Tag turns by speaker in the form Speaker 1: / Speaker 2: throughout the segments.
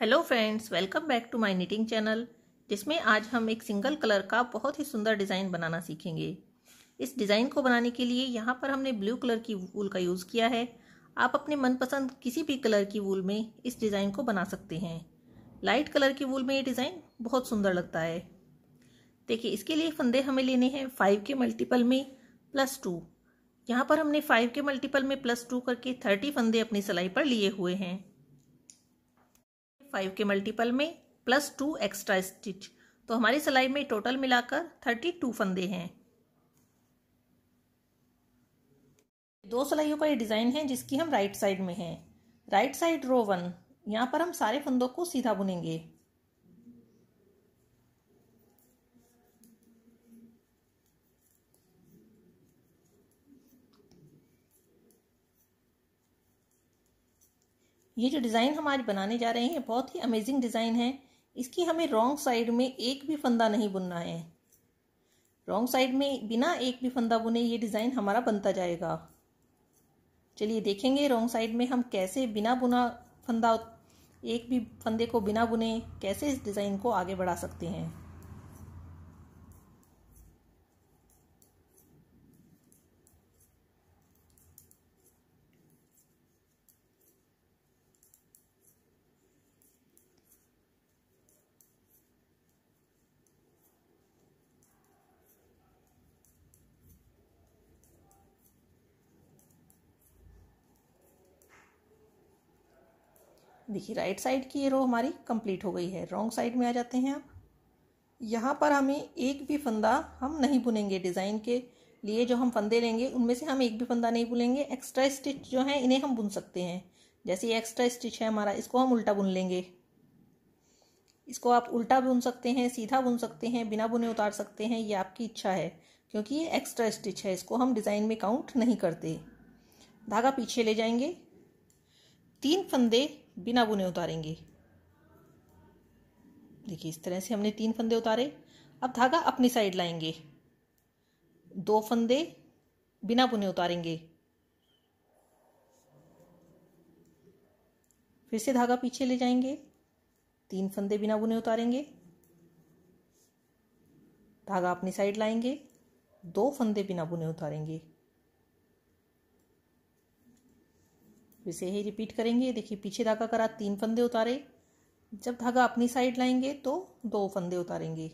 Speaker 1: hello friends welcome back to my knitting channel जिसमें आज हम एक सिंगल कलर का बहुत ही सुंदर डिज़ाइन बनाना सीखेंगे इस डिज़ाइन को बनाने के लिए यहाँ पर हमने ब्लू कलर की वूल का यूज़ किया है आप अपने मनपसंद किसी भी कलर की वूल में इस डिज़ाइन को बना सकते हैं लाइट कलर की वूल में ये डिज़ाइन बहुत सुंदर लगता है देखिए इसके लिए फंदे हमें लेने हैं फाइव के मल्टीपल में प्लस टू यहाँ पर हमने फाइव के मल्टीपल में प्लस टू करके थर्टी फंदे अपनी सिलाई पर लिए हुए हैं फाइव के मल्टीपल में प्लस टू एक्स्ट्रा स्टिच तो हमारी सिलाई में टोटल मिलाकर थर्टी टू फंदे हैं दो सिलाइयों का ये डिज़ाइन है जिसकी हम राइट साइड में हैं राइट साइड रो वन यहाँ पर हम सारे फंदों को सीधा बुनेंगे ये जो डिज़ाइन हम आज बनाने जा रहे हैं बहुत ही अमेजिंग डिज़ाइन है इसकी हमें रॉन्ग साइड में एक भी फंदा नहीं बुनना है रॉन्ग साइड में बिना एक भी फंदा बुने ये डिज़ाइन हमारा बनता जाएगा चलिए देखेंगे रॉन्ग साइड में हम कैसे बिना बुना फंदा एक भी फंदे को बिना बुने कैसे इस डिज़ाइन को आगे बढ़ा सकते हैं देखिए राइट साइड की ये रो हमारी कंप्लीट हो गई है रॉन्ग साइड में आ जाते हैं आप यहाँ पर हमें एक भी फंदा हम नहीं बुनेंगे डिज़ाइन के लिए जो हम फंदे लेंगे उनमें से हम एक भी फंदा नहीं बुनेंगे एक्स्ट्रा स्टिच जो है इन्हें हम बुन सकते हैं जैसे ये एक्स्ट्रा स्टिच है हमारा इसको हम उल्टा बुन लेंगे इसको आप उल्टा बुन सकते हैं सीधा बुन सकते हैं बिना बुने उतार सकते हैं ये आपकी इच्छा है क्योंकि ये एक्स्ट्रा स्टिच है इसको हम डिज़ाइन में काउंट नहीं करते धागा पीछे ले जाएंगे तीन फंदे बिना बुने उतारेंगे देखिए इस तरह से हमने तीन फंदे उतारे अब धागा अपनी साइड लाएंगे दो फंदे बिना बुने उतारेंगे फिर से धागा पीछे ले जाएंगे तीन फंदे बिना बुने उतारेंगे धागा अपनी साइड लाएंगे दो फंदे बिना बुने उतारेंगे इसे ही रिपीट करेंगे देखिए पीछे धागा करा तीन फंदे उतारे जब धागा अपनी साइड लाएंगे तो दो फंदे उतारेंगे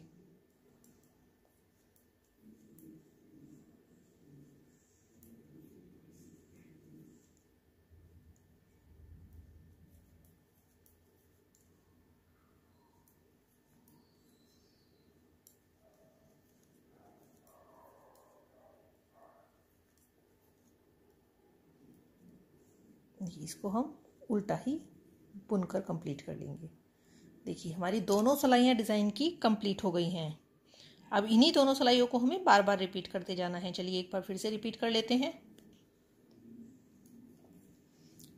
Speaker 1: इसको हम उल्टा ही बुनकर कंप्लीट कर लेंगे देखिए हमारी दोनों सिलाइयाँ डिज़ाइन की कंप्लीट हो गई हैं अब इन्हीं दोनों सिलाइयों को हमें बार बार रिपीट करते जाना है चलिए एक बार फिर से रिपीट कर लेते हैं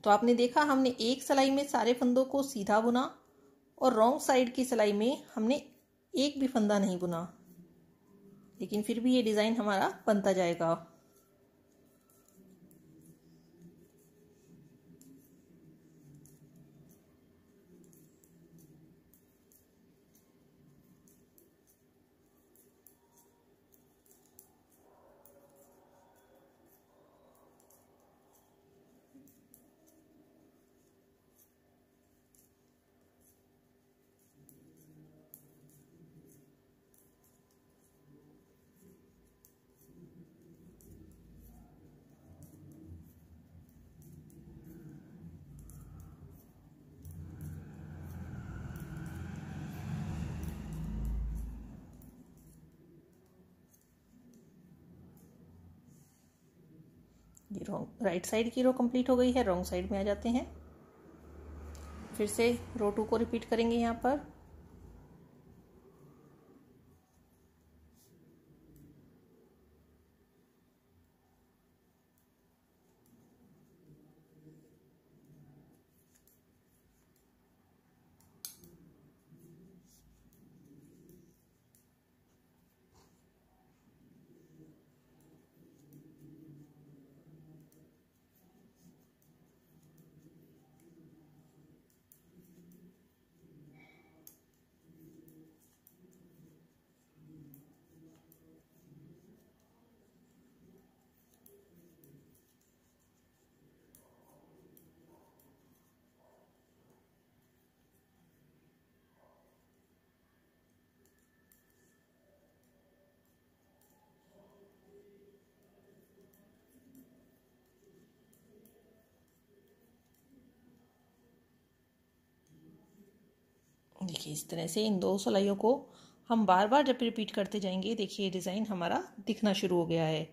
Speaker 1: तो आपने देखा हमने एक सिलाई में सारे फंदों को सीधा बुना और रॉन्ग साइड की सिलाई में हमने एक भी फंदा नहीं बुना लेकिन फिर भी ये डिज़ाइन हमारा बनता जाएगा रॉन्ग राइट साइड की रो कंप्लीट हो गई है रॉन्ग साइड में आ जाते हैं फिर से रो टू को रिपीट करेंगे यहाँ पर देखिए इस तरह से इन दो सिलाइयों को हम बार बार जब रिपीट करते जाएंगे देखिए डिज़ाइन हमारा दिखना शुरू हो गया है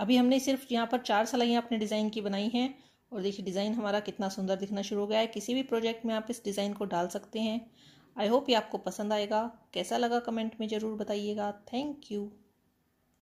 Speaker 1: अभी हमने सिर्फ यहाँ पर चार सलाइयाँ अपने डिज़ाइन की बनाई हैं और देखिए डिज़ाइन हमारा कितना सुंदर दिखना शुरू हो गया है किसी भी प्रोजेक्ट में आप इस डिज़ाइन को डाल सकते हैं आई होप ये आपको पसंद आएगा कैसा लगा कमेंट में ज़रूर बताइएगा थैंक यू